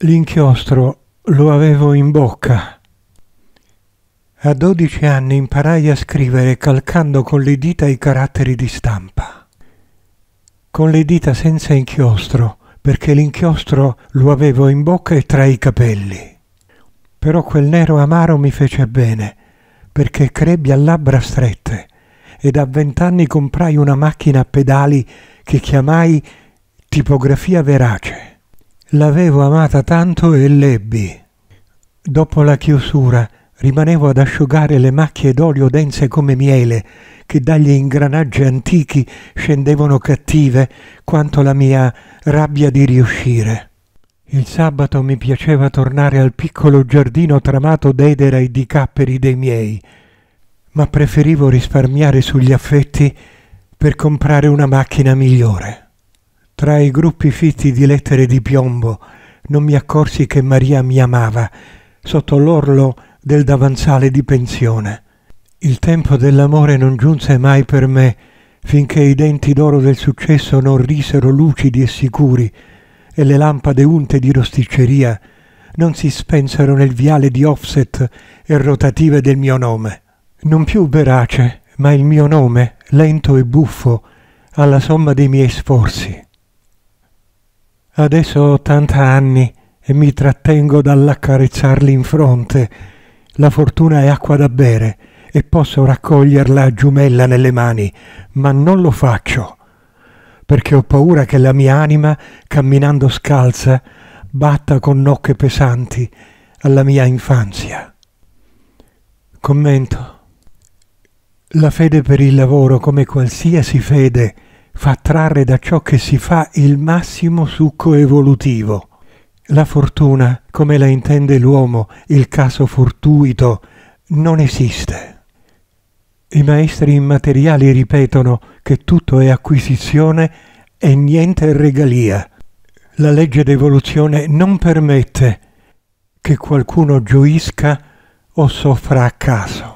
L'inchiostro lo avevo in bocca. A dodici anni imparai a scrivere calcando con le dita i caratteri di stampa. Con le dita senza inchiostro, perché l'inchiostro lo avevo in bocca e tra i capelli. Però quel nero amaro mi fece bene, perché crebbi a labbra strette, ed a vent'anni comprai una macchina a pedali che chiamai tipografia verace. L'avevo amata tanto e l'ebbi. Dopo la chiusura rimanevo ad asciugare le macchie d'olio dense come miele, che dagli ingranaggi antichi scendevano cattive quanto la mia rabbia di riuscire. Il sabato mi piaceva tornare al piccolo giardino tramato d'edera e di capperi dei miei, ma preferivo risparmiare sugli affetti per comprare una macchina migliore. Tra i gruppi fitti di lettere di piombo non mi accorsi che Maria mi amava sotto l'orlo del davanzale di pensione. Il tempo dell'amore non giunse mai per me finché i denti d'oro del successo non risero lucidi e sicuri e le lampade unte di rosticceria non si spensero nel viale di offset e rotative del mio nome. Non più verace, ma il mio nome, lento e buffo, alla somma dei miei sforzi. Adesso ho 80 anni e mi trattengo dall'accarezzarli in fronte. La fortuna è acqua da bere e posso raccoglierla a giumella nelle mani, ma non lo faccio, perché ho paura che la mia anima, camminando scalza, batta con nocche pesanti alla mia infanzia. Commento. La fede per il lavoro, come qualsiasi fede, fa trarre da ciò che si fa il massimo succo evolutivo. La fortuna, come la intende l'uomo, il caso fortuito, non esiste. I maestri immateriali ripetono che tutto è acquisizione e niente è regalia. La legge d'evoluzione non permette che qualcuno gioisca o soffra a caso.